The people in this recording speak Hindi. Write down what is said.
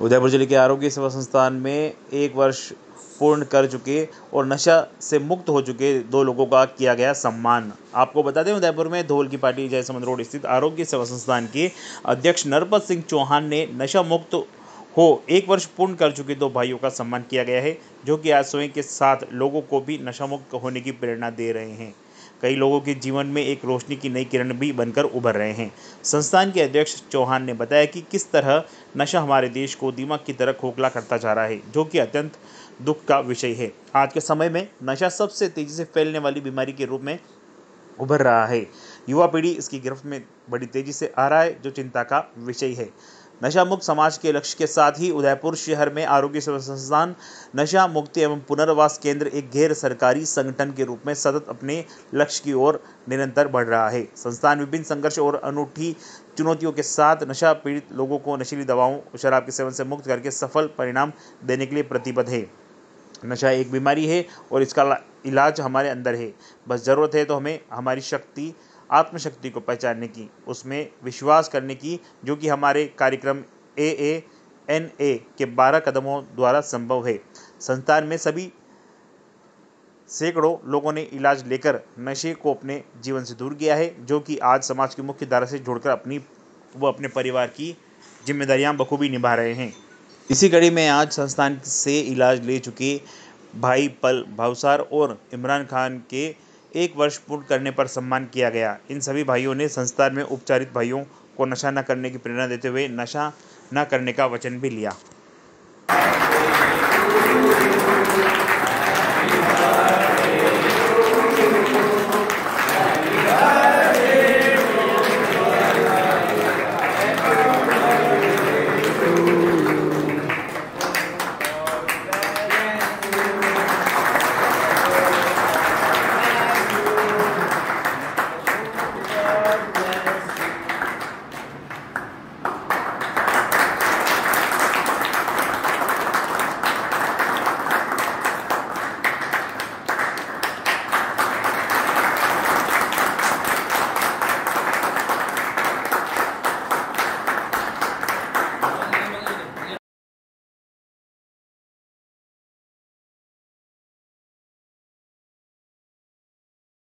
उदयपुर जिले के आरोग्य सेवा संस्थान में एक वर्ष पूर्ण कर चुके और नशा से मुक्त हो चुके दो लोगों का किया गया सम्मान आपको बता दें उदयपुर में धोल की पार्टी जयसमंद रोड स्थित आरोग्य सेवा संस्थान के अध्यक्ष नरपत सिंह चौहान ने नशा मुक्त हो एक वर्ष पूर्ण कर चुके दो भाइयों का सम्मान किया गया है जो कि आज स्वयं के साथ लोगों को भी नशा मुक्त होने की प्रेरणा दे रहे हैं कई लोगों के जीवन में एक रोशनी की नई किरण भी बनकर उभर रहे हैं संस्थान के अध्यक्ष चौहान ने बताया कि किस तरह नशा हमारे देश को दिमाग की तरह खोखला करता जा रहा है जो कि अत्यंत दुख का विषय है आज के समय में नशा सबसे तेज़ी से फैलने वाली बीमारी के रूप में उभर रहा है युवा पीढ़ी इसकी गिरफ्त में बड़ी तेज़ी से आ रहा है जो चिंता का विषय है नशा मुक्त समाज के लक्ष्य के साथ ही उदयपुर शहर में आरोग्य सेवा संस्थान नशा मुक्ति एवं पुनर्वास केंद्र एक गैर सरकारी संगठन के रूप में सतत अपने लक्ष्य की ओर निरंतर बढ़ रहा है संस्थान विभिन्न संघर्ष और अनूठी चुनौतियों के साथ नशा पीड़ित लोगों को नशीली दवाओं शराब के सेवन से मुक्त करके सफल परिणाम देने के लिए प्रतिबद्ध है नशा एक बीमारी है और इसका इलाज हमारे अंदर है बस ज़रूरत है तो हमें हमारी शक्ति आत्मशक्ति को पहचानने की उसमें विश्वास करने की जो कि हमारे कार्यक्रम ए ए एन ए के बारह कदमों द्वारा संभव है संस्थान में सभी सैकड़ों लोगों ने इलाज लेकर नशे को अपने जीवन से दूर किया है जो कि आज समाज की मुख्य धारा से जोड़कर अपनी वो अपने परिवार की जिम्मेदारियां बखूबी निभा रहे हैं इसी कड़ी में आज संस्थान से इलाज ले चुके भाई पल भावसार और इमरान खान के एक वर्ष पूर्ण करने पर सम्मान किया गया इन सभी भाइयों ने संस्थान में उपचारित भाइयों को नशा न करने की प्रेरणा देते हुए नशा न करने का वचन भी लिया